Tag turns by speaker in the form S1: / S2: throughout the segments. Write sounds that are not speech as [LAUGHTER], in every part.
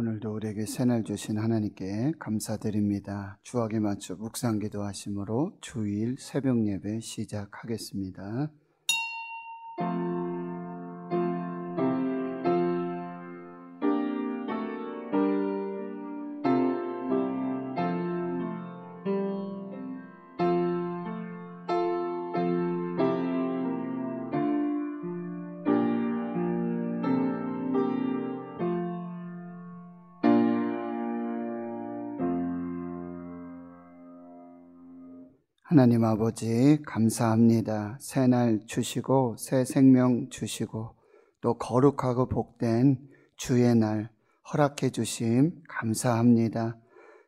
S1: 오늘도 우리에게 새날 주신 하나님께 감사드립니다. 주악에 맞춰 묵상 기도하심으로 주일 새벽 예배 시작하겠습니다. 하나님 아버지 감사합니다. 새 날 주시고 새 생명 주시고 또 거룩하고 복된 주의 날 허락해 주심 감사합니다.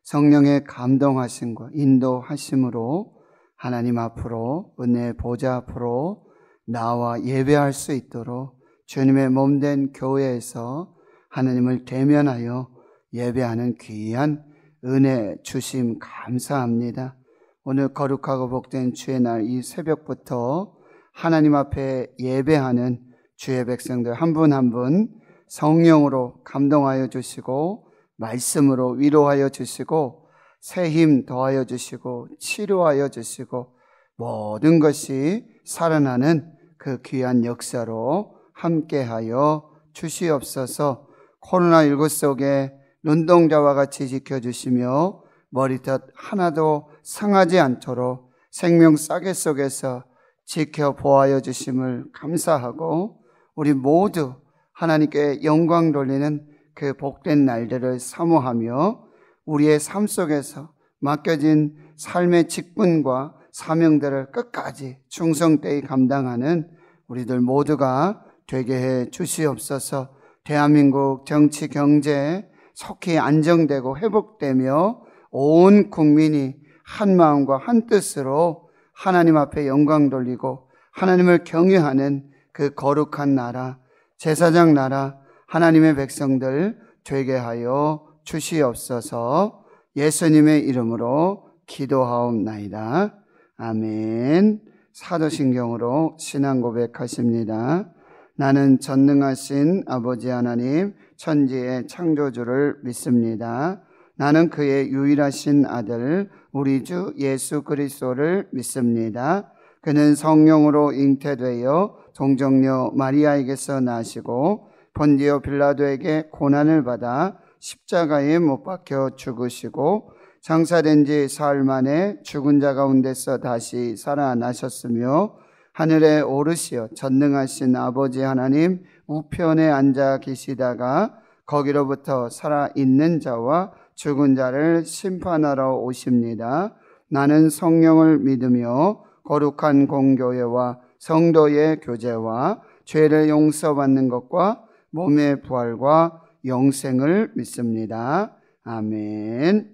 S1: 성령의 감동하심과 인도하심으로 하나님 앞으로 은혜 보좌 앞으로 나와 예배할 수 있도록 주님의 몸된 교회에서 하나님을 대면하여 예배하는 귀한 은혜 주심 감사합니다. 오늘 거룩하고 복된 주의 날 이 새벽부터 하나님 앞에 예배하는 주의 백성들 한 분 한 분 성령으로 감동하여 주시고 말씀으로 위로하여 주시고 새 힘 더하여 주시고 치료하여 주시고 모든 것이 살아나는 그 귀한 역사로 함께하여 주시옵소서 코로나19 속에 눈동자와 같이 지켜주시며 머리뜻 하나도 상하지 않도록 생명 싸개 속에서 지켜보아여 주심을 감사하고 우리 모두 하나님께 영광 돌리는 그 복된 날들을 사모하며 우리의 삶 속에서 맡겨진 삶의 직분과 사명들을 끝까지 충성되이 감당하는 우리들 모두가 되게 해 주시옵소서 대한민국 정치 경제 속히 안정되고 회복되며 온 국민이 한 마음과 한 뜻으로 하나님 앞에 영광 돌리고 하나님을 경외하는 그 거룩한 나라, 제사장 나라, 하나님의 백성들 되게 하여 주시옵소서 예수님의 이름으로 기도하옵나이다. 아멘. 사도신경으로 신앙 고백하십니다. 나는 전능하신 아버지 하나님, 천지의 창조주를 믿습니다. 나는 그의 유일하신 아들, 우리 주 예수 그리스도를 믿습니다. 그는 성령으로 잉태되어 종정녀 마리아에게서 나시고 번디오 빌라도에게 고난을 받아 십자가에 못 박혀 죽으시고 장사된 지 사흘 만에 죽은 자 가운데서 다시 살아나셨으며 하늘에 오르시어 전능하신 아버지 하나님 우편에 앉아 계시다가 거기로부터 살아있는 자와 죽은 자를 심판하러 오십니다. 나는 성령을 믿으며 거룩한 공교회와 성도의 교제와 죄를 용서받는 것과 몸의 부활과 영생을 믿습니다. 아멘.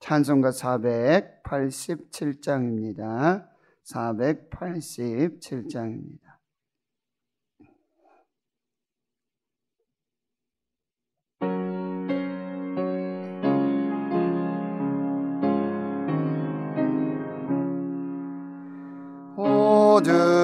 S1: 찬송가 487장입니다. 487장입니다.
S2: Dieu.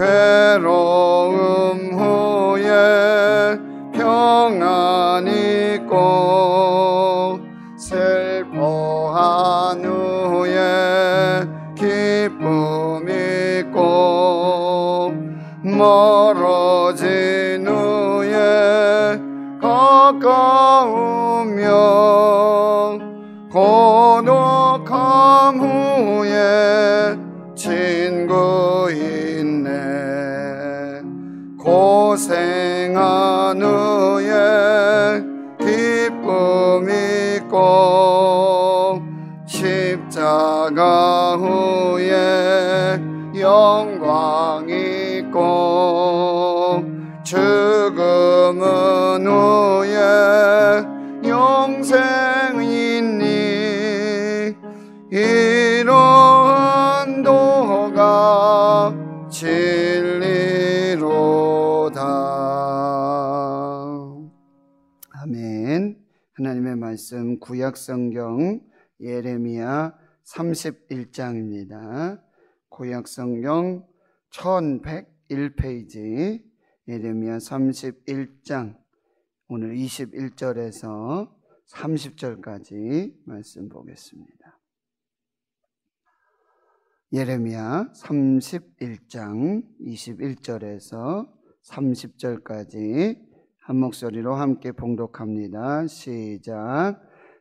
S2: 괴로움 후
S1: 말씀 구약 성경 예레미야 31장입니다. 구약 성경 1101페이지 예레미야 31장 오늘 21절에서 30절까지 말씀 보겠습니다. 예레미야 31장 21절에서 30절까지 한 목소리로 함께 봉독합니다. 시작.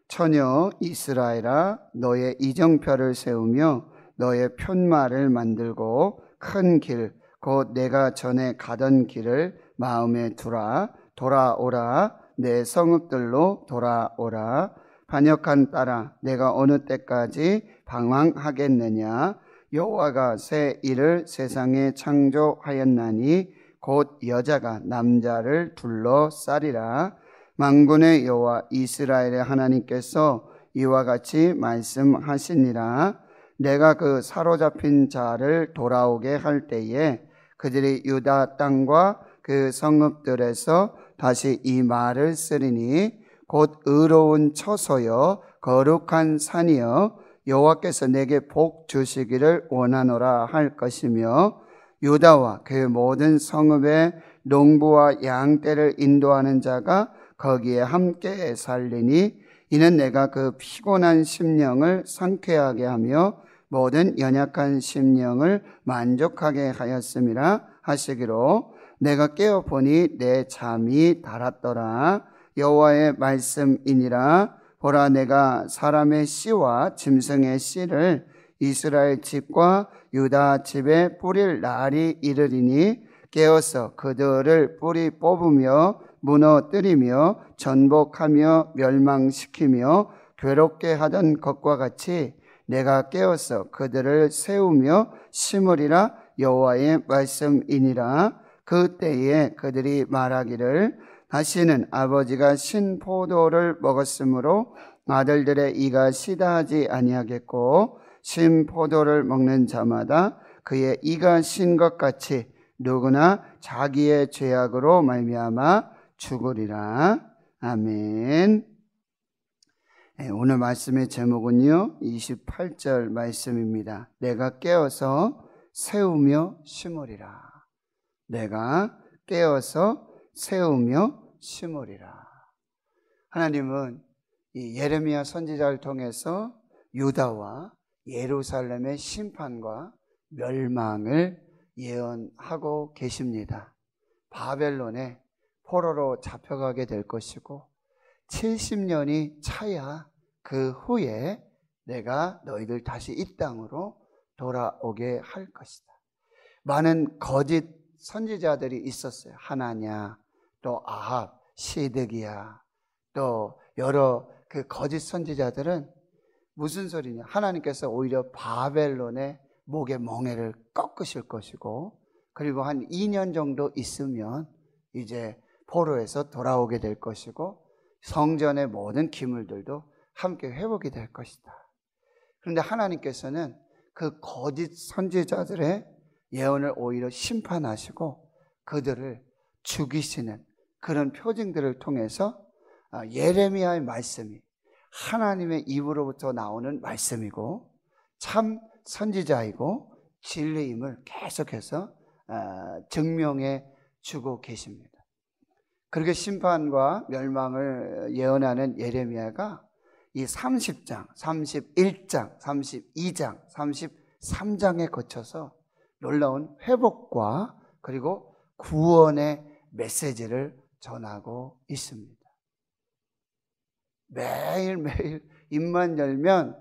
S1: 처녀 이스라엘아 너의 이정표를 세우며 너의 편마를 만들고 큰 길 곧 내가 전에 가던 길을 마음에 두라 돌아오라 내 성읍들로 돌아오라 반역한 따라 내가 어느 때까지 방황하겠느냐 여호와가 새 일을 세상에 창조하였나니 곧 여자가 남자를 둘러싸리라. 만군의 여호와 이스라엘의 하나님께서 이와 같이 말씀하시니라. 내가 그 사로잡힌 자를 돌아오게 할 때에 그들이 유다 땅과 그 성읍들에서 다시 이 말을 쓰리니 곧 의로운 처소여 거룩한 산이여 여호와께서 내게 복 주시기를 원하노라 할 것이며 유다와 그의 모든 성읍의 농부와 양떼를 인도하는 자가 거기에 함께 살리니 이는 내가 그 피곤한 심령을 상쾌하게 하며 모든 연약한 심령을 만족하게 하였음이라 하시기로 내가 깨어 보니 내 잠이 달았더라 여호와의 말씀이니라 보라 내가 사람의 씨와 짐승의 씨를 이스라엘 집과 유다 집에 뿌릴 날이 이르리니 깨어서 그들을 뿌리 뽑으며 무너뜨리며 전복하며 멸망시키며 괴롭게 하던 것과 같이 내가 깨어서 그들을 세우며 심으리라 여호와의 말씀이니라 그때에 그들이 말하기를 다시는 아버지가 신포도를 먹었으므로 아들들의 이가 시다하지 아니하겠고 신 포도를 먹는 자마다 그의 이가 신 것 같이 누구나 자기의 죄악으로 말미암아 죽으리라. 아멘. 예, 오늘 말씀의 제목은요. 28절 말씀입니다. 내가 깨어서 세우며 심으리라. 내가 깨어서 세우며 심으리라. 하나님은 예레미야 선지자를 통해서 유다와 예루살렘의 심판과 멸망을 예언하고 계십니다. 바벨론에 포로로 잡혀가게 될 것이고 70년이 차야 그 후에 내가 너희들 다시 이 땅으로 돌아오게 할 것이다. 많은 거짓 선지자들이 있었어요. 하나냐, 또 아합, 시드기야, 또 여러 그 거짓 선지자들은 무슨 소리냐? 하나님께서 오히려 바벨론의 목의 멍에를 꺾으실 것이고 그리고 한 2년 정도 있으면 이제 포로에서 돌아오게 될 것이고 성전의 모든 기물들도 함께 회복이 될 것이다. 그런데 하나님께서는 그 거짓 선지자들의 예언을 오히려 심판하시고 그들을 죽이시는 그런 표징들을 통해서 아, 예레미야의 말씀이 하나님의 입으로부터 나오는 말씀이고 참 선지자이고 진리임을 계속해서 어, 증명해 주고 계십니다. 그렇게 심판과 멸망을 예언하는 예레미야가 이 30장, 31장, 32장, 33장에 거쳐서 놀라운 회복과 그리고 구원의 메시지를 전하고 있습니다. 매일매일 입만 열면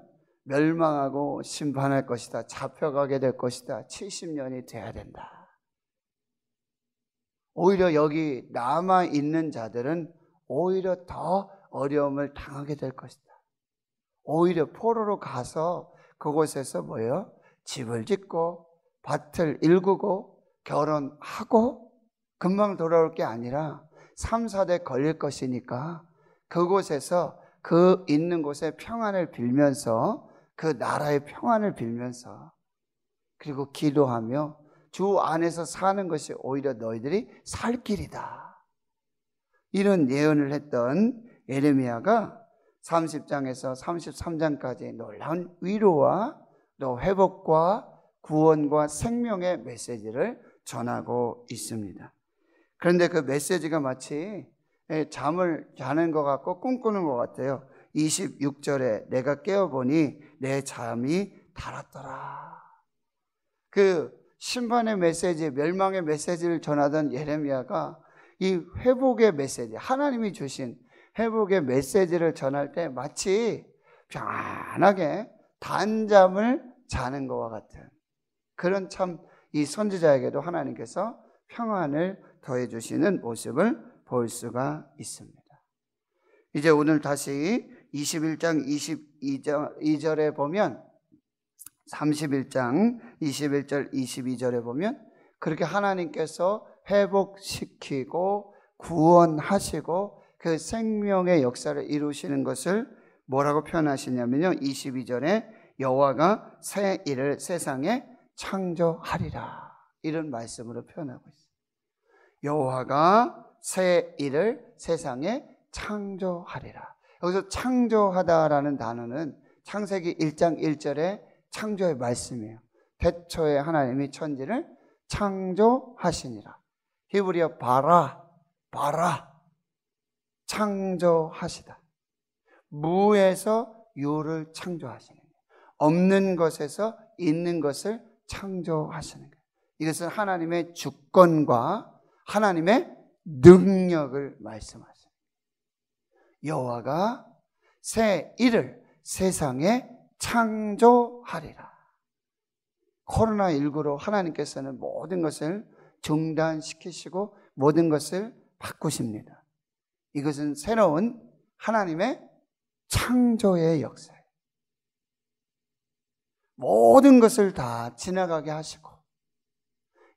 S1: 멸망하고 심판할 것이다. 잡혀가게 될 것이다. 70년이 돼야 된다. 오히려 여기 남아 있는 자들은 오히려 더 어려움을 당하게 될 것이다. 오히려 포로로 가서 그곳에서 뭐예요? 집을 짓고 밭을 일구고 결혼하고 금방 돌아올 게 아니라 3, 4대 걸릴 것이니까 그곳에서 그 있는 곳에 평안을 빌면서 그 나라의 평안을 빌면서 그리고 기도하며 주 안에서 사는 것이 오히려 너희들이 살 길이다. 이런 예언을 했던 예레미야가 30장에서 33장까지 놀라운 위로와 또 회복과 구원과 생명의 메시지를 전하고 있습니다. 그런데 그 메시지가 마치 예, 잠을 자는 것 같고 꿈꾸는 것 같아요. 26절에 내가 깨어보니 내 잠이 달았더라. 그 심판의 메시지, 멸망의 메시지를 전하던 예레미야가 이 회복의 메시지, 하나님이 주신 회복의 메시지를 전할 때 마치 편안하게 단잠을 자는 것과 같은 그런 참 이 선지자에게도 하나님께서 평안을 더해 주시는 모습을 볼 수가 있습니다. 이제 오늘 다시 21장 22절, 에 보면 31장 21절 22절에 보면 그렇게 하나님께서 회복시키고 구원하시고 그 생명의 역사를 이루시는 것을 뭐라고 표현하시냐면요. 22절에 여호와가 새 일을 세상에 창조하리라. 이런 말씀으로 표현하고 있어요. 여호와가 새 일을 세상에 창조하리라. 여기서 창조하다라는 단어는 창세기 1장 1절의 창조의 말씀이에요. 대초에 하나님이 천지를 창조하시니라. 히브리어 바라, 바라, 창조하시다. 무에서 유를 창조하시는 거예요. 없는 것에서 있는 것을 창조하시는 거예요. 이것은 하나님의 주권과 하나님의 능력을 말씀하세요. 여호와가 새 일을 세상에 창조하리라. 코로나19로 하나님께서는 모든 것을 중단시키시고 모든 것을 바꾸십니다. 이것은 새로운 하나님의 창조의 역사예요. 모든 것을 다 지나가게 하시고,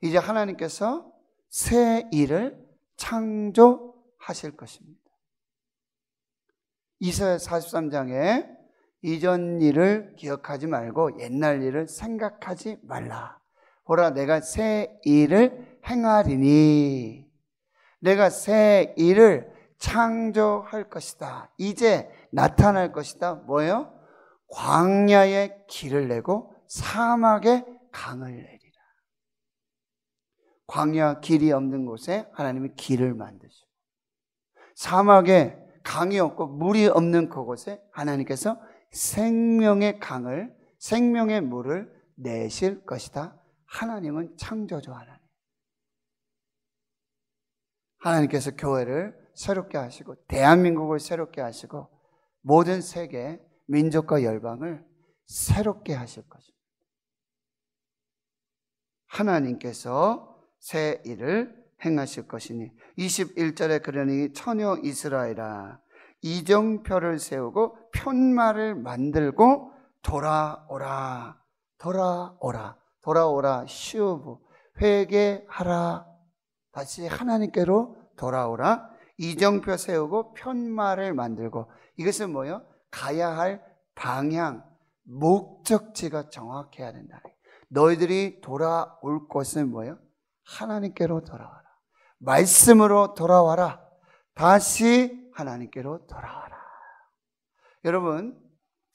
S1: 이제 하나님께서 새 일을 창조하실 것입니다. 이사야 43장에 이전 일을 기억하지 말고 옛날 일을 생각하지 말라. 보라 내가 새 일을 행하리니 내가 새 일을 창조할 것이다. 이제 나타날 것이다. 뭐요? 광야에 길을 내고 사막에 강을 내 광야 길이 없는 곳에 하나님이 길을 만드시고 사막에 강이 없고 물이 없는 그곳에 하나님께서 생명의 강을 생명의 물을 내실 것이다. 하나님은 창조주 하나님. 하나님께서 교회를 새롭게 하시고 대한민국을 새롭게 하시고 모든 세계 민족과 열방을 새롭게 하실 것입니다. 하나님께서 새 일을 행하실 것이니 21절에 그러니 처녀 이스라엘아 이정표를 세우고 편마를 만들고 돌아오라 돌아오라 돌아오라 시우브 회개하라 다시 하나님께로 돌아오라 이정표 세우고 편마를 만들고 이것은 뭐요? 가야 할 방향 목적지가 정확해야 된다 너희들이 돌아올 것은 뭐예요? 하나님께로 돌아와라. 말씀으로 돌아와라. 다시 하나님께로 돌아와라. 여러분,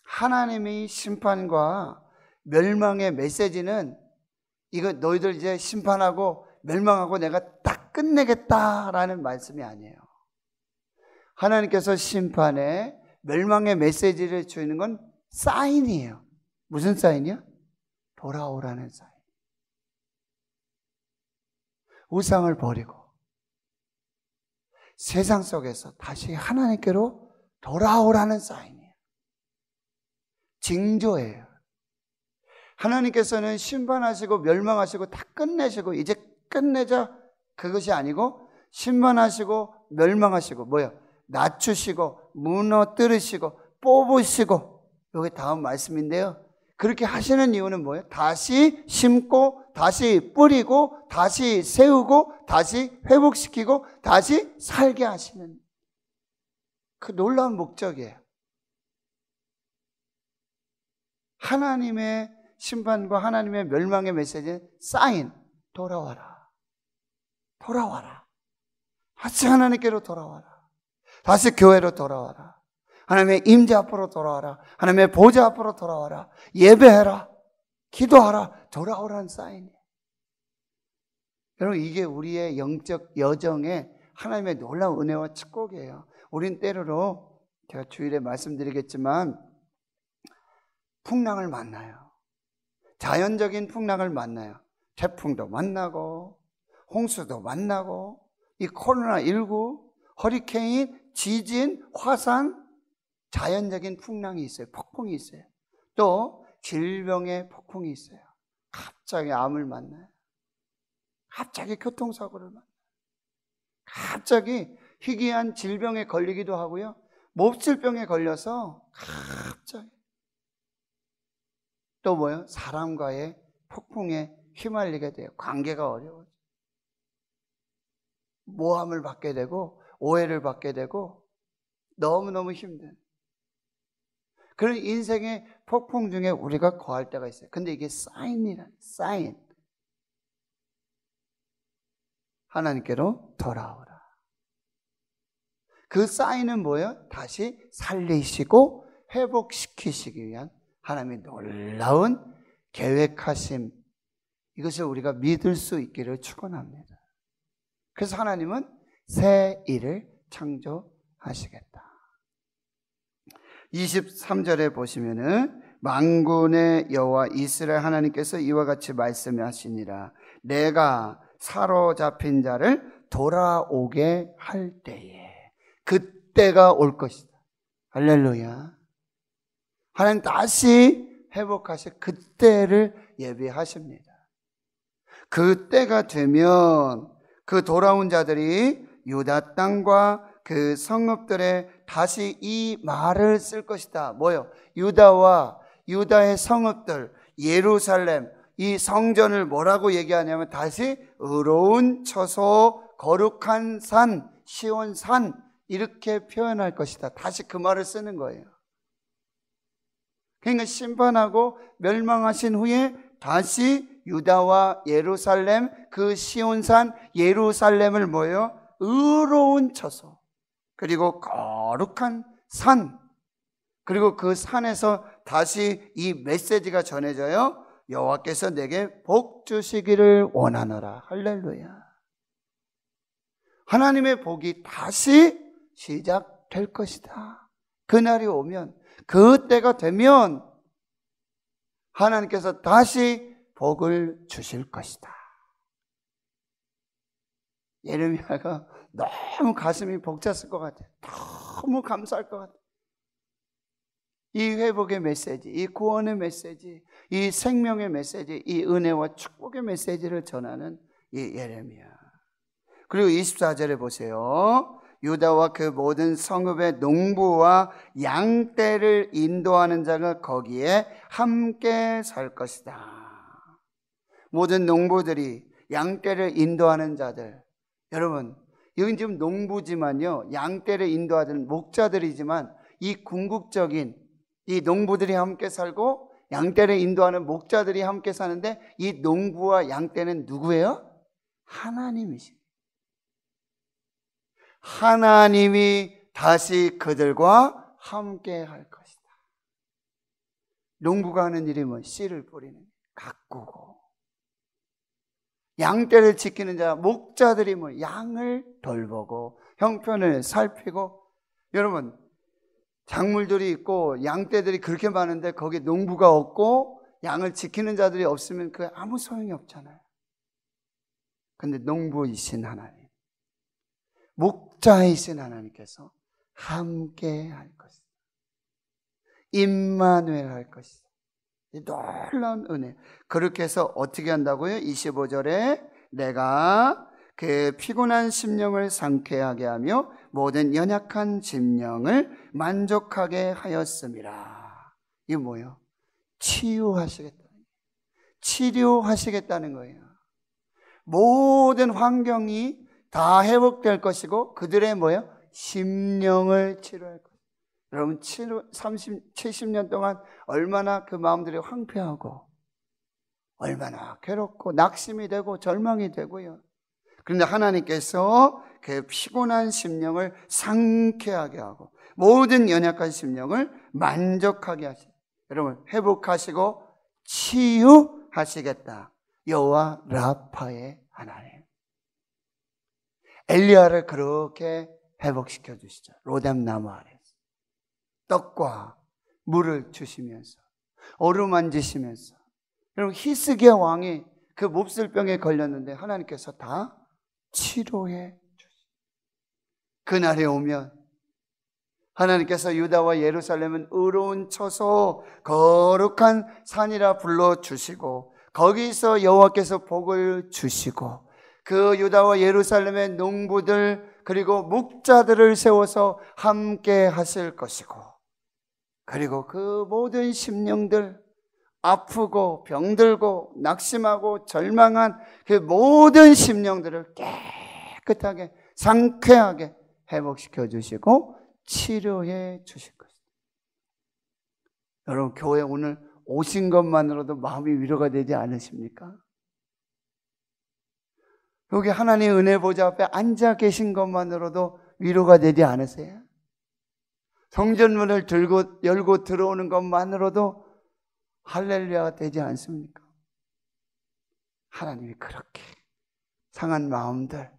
S1: 하나님의 심판과 멸망의 메시지는 이거 너희들 이제 심판하고 멸망하고 내가 딱 끝내겠다라는 말씀이 아니에요. 하나님께서 심판에 멸망의 메시지를 주는 건 사인이에요. 무슨 사인이요? 돌아오라는 사인. 우상을 버리고 세상 속에서 다시 하나님께로 돌아오라는 사인이에요. 징조예요. 하나님께서는 심판하시고 멸망하시고 다 끝내시고 이제 끝내자 그것이 아니고 심판하시고 멸망하시고 뭐야 낮추시고 무너뜨리시고 뽑으시고 여기 다음 말씀인데요. 그렇게 하시는 이유는 뭐예요? 다시 심고, 다시 뿌리고, 다시 세우고, 다시 회복시키고, 다시 살게 하시는 그 놀라운 목적이에요. 하나님의 심판과 하나님의 멸망의 메시지는 사인, 돌아와라. 돌아와라. 다시 하나님께로 돌아와라. 다시 교회로 돌아와라. 하나님의 임재 앞으로 돌아와라. 하나님의 보좌 앞으로 돌아와라. 예배해라. 기도하라. 돌아오라는 사인이에요. 여러분 이게 우리의 영적 여정에 하나님의 놀라운 은혜와 축복이에요. 우린 때로로 제가 주일에 말씀드리겠지만 풍랑을 만나요. 자연적인 풍랑을 만나요. 태풍도 만나고 홍수도 만나고 이 코로나 19 허리케인, 지진, 화산 자연적인 풍랑이 있어요. 폭풍이 있어요. 또 질병의 폭풍이 있어요. 갑자기 암을 만나요. 갑자기 교통사고를 만나요. 갑자기 희귀한 질병에 걸리기도 하고요. 몹쓸병에 걸려서 갑자기 또 뭐요? 사람과의 폭풍에 휘말리게 돼요. 관계가 어려워져. 모함을 받게 되고 오해를 받게 되고 너무너무 힘든 그런 인생의 폭풍 중에 우리가 거할 때가 있어요. 근데 이게 사인이란 사인. 하나님께로 돌아오라. 그 사인은 뭐예요? 다시 살리시고 회복시키시기 위한 하나님의 놀라운 계획하심. 이것을 우리가 믿을 수 있기를 축원합니다. 그래서 하나님은 새 일을 창조하시겠다. 23절에 보시면은 만군의 여호와 이스라엘 하나님께서 이와 같이 말씀하시니라 내가 사로잡힌 자를 돌아오게 할 때에 그때가 올 것이다. 할렐루야. 하나님 다시 회복하실 그때를 예비하십니다. 그때가 되면 그 돌아온 자들이 유다 땅과 그 성읍들의 다시 이 말을 쓸 것이다. 뭐요? 유다와 유다의 성읍들, 예루살렘, 이 성전을 뭐라고 얘기하냐면 다시 의로운 처소, 거룩한 산, 시온 산 이렇게 표현할 것이다. 다시 그 말을 쓰는 거예요. 그러니까 심판하고 멸망하신 후에 다시 유다와 예루살렘 그 시온산 예루살렘을 모여 의로운 처소 그리고 거룩한 산 그리고 그 산에서 다시 이 메시지가 전해져요. 여호와께서 내게 복 주시기를 원하노라. 할렐루야. 하나님의 복이 다시 시작될 것이다. 그날이 오면 그 때가 되면 하나님께서 다시 복을 주실 것이다. 예레미야가 너무 가슴이 벅찼을 것같아 너무 감사할 것같아이 회복의 메시지, 이 구원의 메시지, 이 생명의 메시지, 이 은혜와 축복의 메시지를 전하는 이 예레미야. 그리고 24절에 보세요. 유다와 그 모든 성읍의 농부와 양떼를 인도하는 자가 거기에 함께 설 것이다. 모든 농부들이 양떼를 인도하는 자들. 여러분, 여긴 지금 농부지만요. 양떼를 인도하는 목자들이지만 이 궁극적인 이 농부들이 함께 살고 양떼를 인도하는 목자들이 함께 사는데 이 농부와 양떼는 누구예요? 하나님이십니다. 하나님이 다시 그들과 함께 할 것이다. 농부가 하는 일이 뭐 씨를 뿌리는 가꾸고 양떼를 지키는 자, 목자들이 뭐 양을 돌보고 형편을 살피고 여러분 작물들이 있고 양떼들이 그렇게 많은데 거기에 농부가 없고 양을 지키는 자들이 없으면 그게 아무 소용이 없잖아요. 근데 농부이신 하나님, 목자이신 하나님께서 함께 할 것이다. 임마누엘 할 것이다. 놀라운 은혜. 그렇게 해서 어떻게 한다고요? 25절에 내가 그 피곤한 심령을 상쾌하게 하며 모든 연약한 심령을 만족하게 하였습니다. 이게 뭐예요? 치유하시겠다. 치료하시겠다는 거예요. 모든 환경이 다 회복될 것이고 그들의 뭐예요? 심령을 치료할 것. 여러분 30, 70년 동안 얼마나 그 마음들이 황폐하고 얼마나 괴롭고 낙심이 되고 절망이 되고요. 그런데 하나님께서 그 피곤한 심령을 상쾌하게 하고 모든 연약한 심령을 만족하게 하시. 여러분 회복하시고 치유하시겠다. 여호와 라파의 하나님. 엘리야를 그렇게 회복시켜 주시죠. 로뎀 나무 아래. 떡과 물을 주시면서 어루만지시면서 그리고 히스기야 왕이 그 몹쓸 병에 걸렸는데 하나님께서 다 치료해 주시. 그날이 오면 하나님께서 유다와 예루살렘은 의로운 처소 거룩한 산이라 불러 주시고 거기서 여호와께서 복을 주시고 그 유다와 예루살렘의 농부들 그리고 목자들을 세워서 함께 하실 것이고 그리고 그 모든 심령들 아프고 병들고 낙심하고 절망한 그 모든 심령들을 깨끗하게 상쾌하게 회복시켜 주시고 치료해 주실 것입니다. 여러분 교회 오늘 오신 것만으로도 마음이 위로가 되지 않으십니까? 여기 하나님 은혜 보좌 앞에 앉아 계신 것만으로도 위로가 되지 않으세요? 성전문을 들고 열고 들어오는 것만으로도 할렐루야가 되지 않습니까? 하나님이 그렇게 상한 마음들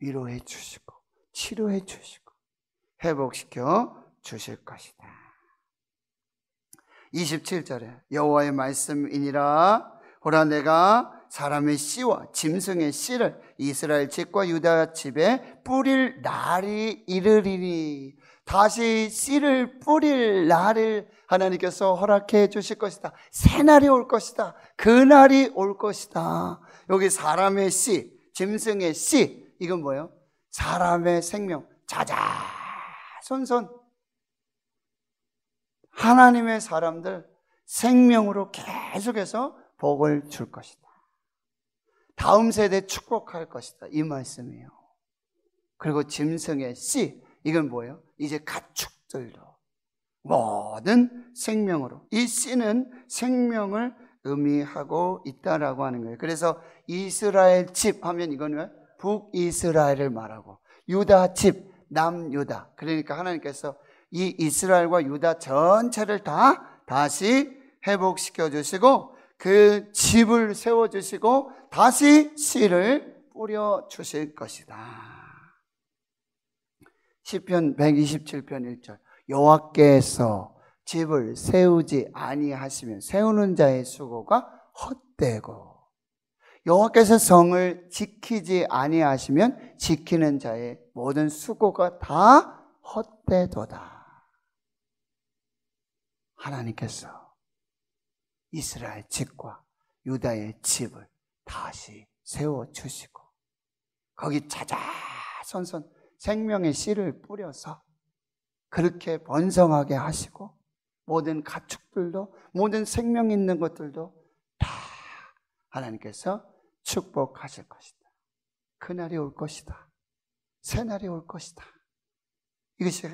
S1: 위로해 주시고 치료해 주시고 회복시켜 주실 것이다. 27절에 여호와의 말씀이니라 보라 내가 사람의 씨와 짐승의 씨를 이스라엘 집과 유다 집에 뿌릴 날이 이르리니 다시 씨를 뿌릴 날을 하나님께서 허락해 주실 것이다. 새 날이 올 것이다. 그 날이 올 것이다. 여기 사람의 씨, 짐승의 씨, 이건 뭐예요? 사람의 생명, 자자, 손손. 하나님의 사람들 생명으로 계속해서 복을 줄 것이다. 다음 세대 축복할 것이다. 이 말씀이에요. 그리고 짐승의 씨, 이건 뭐예요? 이제 가축들도 모든 생명으로 이 씨는 생명을 의미하고 있다라고 하는 거예요. 그래서 이스라엘 집 하면 이건 왜? 북이스라엘을 말하고 유다 집, 남유다. 그러니까 하나님께서 이 이스라엘과 유다 전체를 다 다시 회복시켜 주시고 그 집을 세워 주시고 다시 씨를 뿌려 주실 것이다. 시편 127편 1절 여호와께서 집을 세우지 아니하시면 세우는 자의 수고가 헛되고 여호와께서 성을 지키지 아니하시면 지키는 자의 모든 수고가 다 헛되도다. 하나님께서 이스라엘 집과 유다의 집을 다시 세워 주시고 거기 찾아 선선 생명의 씨를 뿌려서 그렇게 번성하게 하시고 모든 가축들도 모든 생명 있는 것들도 다 하나님께서 축복하실 것이다. 그날이 올 것이다. 새날이 올 것이다. 이것이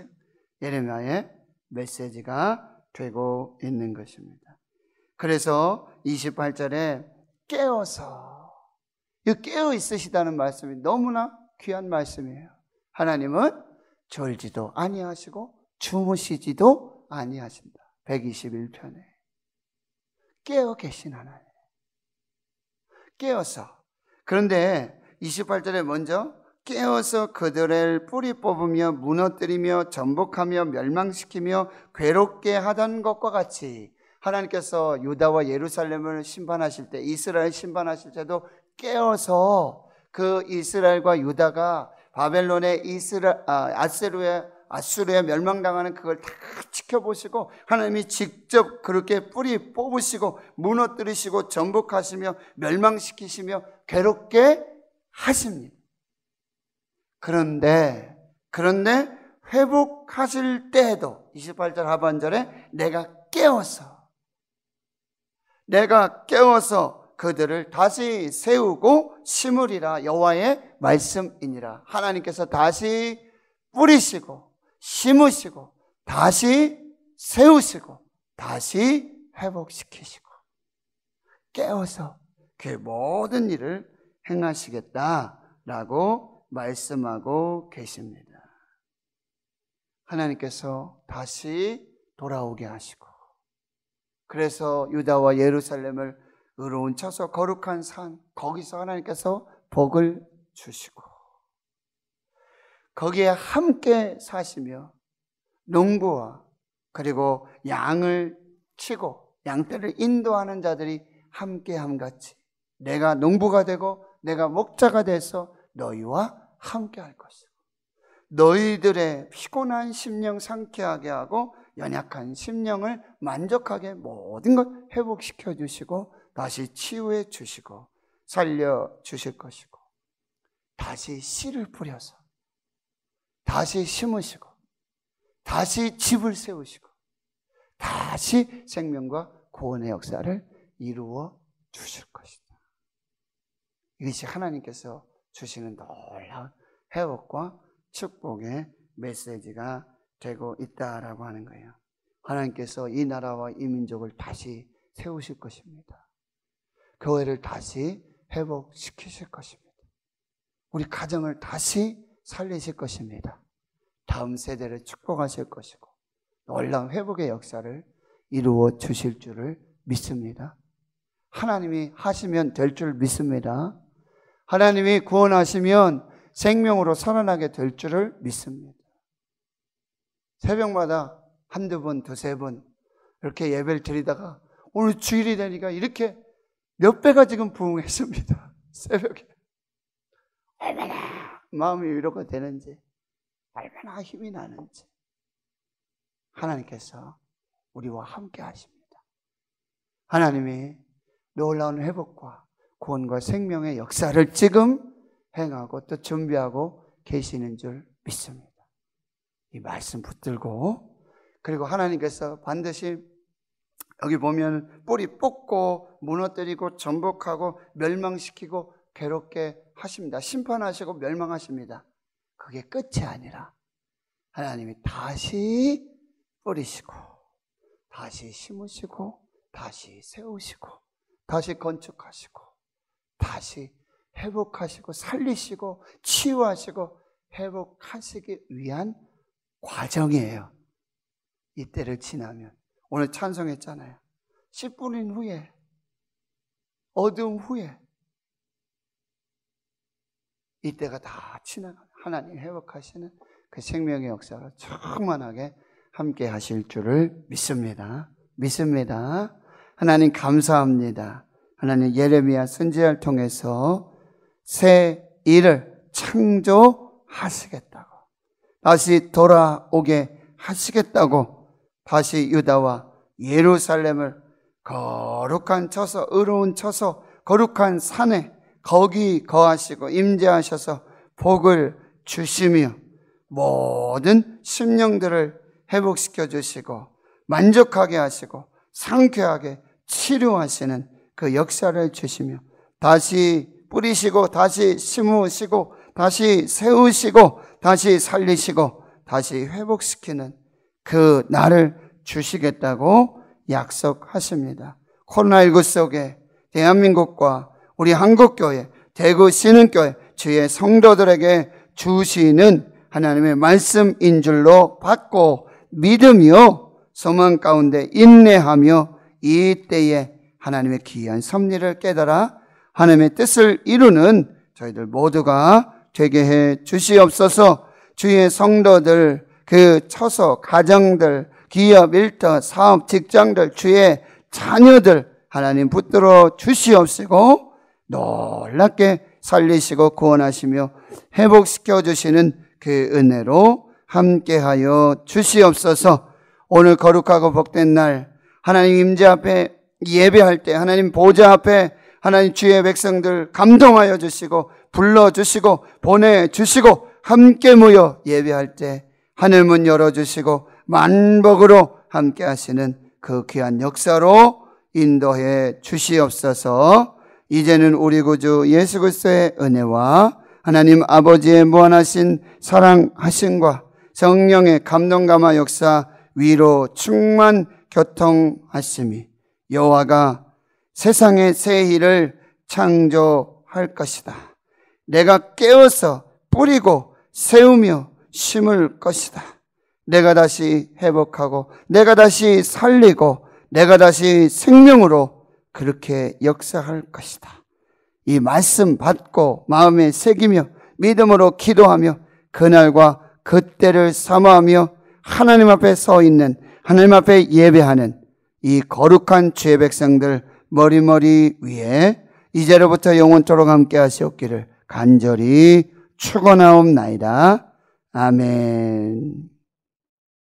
S1: 예레미야의 메시지가 되고 있는 것입니다. 그래서 28절에 깨어서 이 깨어 있으시다는 말씀이 너무나 귀한 말씀이에요. 하나님은 졸지도 아니하시고 주무시지도 아니하신다. 121편에. 깨어 계신 하나님. 깨어서. 그런데 28절에 먼저 깨어서 그들을 뿌리 뽑으며 무너뜨리며 전복하며 멸망시키며 괴롭게 하던 것과 같이 하나님께서 유다와 예루살렘을 심판하실 때 이스라엘 심판하실 때도 깨어서 그 이스라엘과 유다가 바벨론의 이스라 아, 세루의 아수르에 멸망당하는 그걸 다 지켜보시고 하나님이 직접 그렇게 뿌리 뽑으시고 무너뜨리시고 정복하시며 멸망시키시며 괴롭게 하십니다. 그런데 그런데 회복하실 때에도 28절 하반절에 내가 깨워서 내가 깨워서 그들을 다시 세우고 심으리라 여호와의 말씀이니라. 하나님께서 다시 뿌리시고 심으시고 다시 세우시고 다시 회복시키시고 깨워서 그 모든 일을 행하시겠다라고 말씀하고 계십니다. 하나님께서 다시 돌아오게 하시고 그래서 유다와 예루살렘을 의로운 처소 거룩한 산 거기서 하나님께서 복을 주시고 거기에 함께 사시며 농부와 그리고 양을 치고 양떼를 인도하는 자들이 함께함 같이 내가 농부가 되고 내가 목자가 돼서 너희와 함께 할 것이고 너희들의 피곤한 심령 상쾌하게 하고 연약한 심령을 만족하게 모든 걸 회복시켜 주시고 다시 치유해 주시고 살려 주실 것이고 다시 씨를 뿌려서 다시 심으시고 다시 집을 세우시고 다시 생명과 구원의 역사를 이루어 주실 것이다. 이것이 하나님께서 주시는 놀라운 회복과 축복의 메시지가 되고 있다라고 하는 거예요. 하나님께서 이 나라와 이 민족을 다시 세우실 것입니다. 교회를 다시 회복시키실 것입니다. 우리 가정을 다시 살리실 것입니다. 다음 세대를 축복하실 것이고 놀라운 회복의 역사를 이루어 주실 줄을 믿습니다. 하나님이 하시면 될 줄 믿습니다. 하나님이 구원하시면 생명으로 살아나게 될 줄을 믿습니다. 새벽마다 한두 번, 두세 번 이렇게 예배를 드리다가 오늘 주일이 되니까 이렇게 몇 배가 지금 부흥했습니다. [LAUGHS] 새벽에. 얼마나 마음이 위로가 되는지, 얼마나 힘이 나는지. 하나님께서 우리와 함께 하십니다. 하나님이 놀라운 회복과 구원과 생명의 역사를 지금 행하고 또 준비하고 계시는 줄 믿습니다. 이 말씀 붙들고 그리고 하나님께서 반드시 여기 보면 뿌리 뽑고 무너뜨리고 전복하고 멸망시키고 괴롭게 하십니다. 심판하시고 멸망하십니다. 그게 끝이 아니라 하나님이 다시 뿌리시고 다시 심으시고 다시 세우시고 다시 건축하시고 다시 회복하시고 살리시고 치유하시고 회복하시기 위한 과정이에요. 이때를 지나면 오늘 찬성했잖아요 10분인 후에, 어둠 후에, 이때가 다 지나가는 하나님 회복하시는 그 생명의 역사가 충만하게 함께 하실 줄을 믿습니다. 믿습니다. 하나님 감사합니다. 하나님 예레미야 선지자를 통해서 새 일을 창조하시겠다고 다시 돌아오게 하시겠다고 다시 유다와 예루살렘을 거룩한 처소, 의로운 처소, 거룩한 산에 거기 거하시고 임재하셔서 복을 주시며 모든 심령들을 회복시켜 주시고 만족하게 하시고 상쾌하게 치료하시는 그 역사를 주시며 다시 뿌리시고 다시 심으시고 다시 세우시고 다시 살리시고 다시 회복시키는 그 날을 주시겠다고 약속하십니다. 코로나19 속에 대한민국과 우리 한국교회, 대구 신흥교회, 주의 성도들에게 주시는 하나님의 말씀인 줄로 받고 믿으며 소망 가운데 인내하며 이 때에 하나님의 귀한 섭리를 깨달아 하나님의 뜻을 이루는 저희들 모두가 되게 해 주시옵소서 주의 성도들 그 처소, 가정들, 기업, 일터, 사업, 직장들, 주의 자녀들 하나님 붙들어 주시옵시고 놀랍게 살리시고 구원하시며 회복시켜 주시는 그 은혜로 함께하여 주시옵소서. 오늘 거룩하고 복된 날 하나님 임재 앞에 예배할 때 하나님 보좌 앞에 하나님 주의 백성들 감동하여 주시고 불러 주시고 보내 주시고 함께 모여 예배할 때 하늘문 열어주시고 만복으로 함께 하시는 그 귀한 역사로 인도해 주시옵소서 이제는 우리 구주 예수 그리스도의 은혜와 하나님 아버지의 무한하신 사랑하심과 성령의 감동감화 역사 위로 충만 교통하심이 여호와가 세상의 새 일을 창조할 것이다. 내가 깨워서 뿌리고 세우며 심을 것이다. 내가 다시 회복하고, 내가 다시 살리고, 내가 다시 생명으로 그렇게 역사할 것이다. 이 말씀 받고 마음에 새기며 믿음으로 기도하며 그날과 그때를 삼아하며 하나님 앞에 서 있는 하나님 앞에 예배하는 이 거룩한 죄 백성들 머리머리 위에 이제로부터 영원토록 함께 하시옵기를 간절히 축원하옵나이다. 아멘.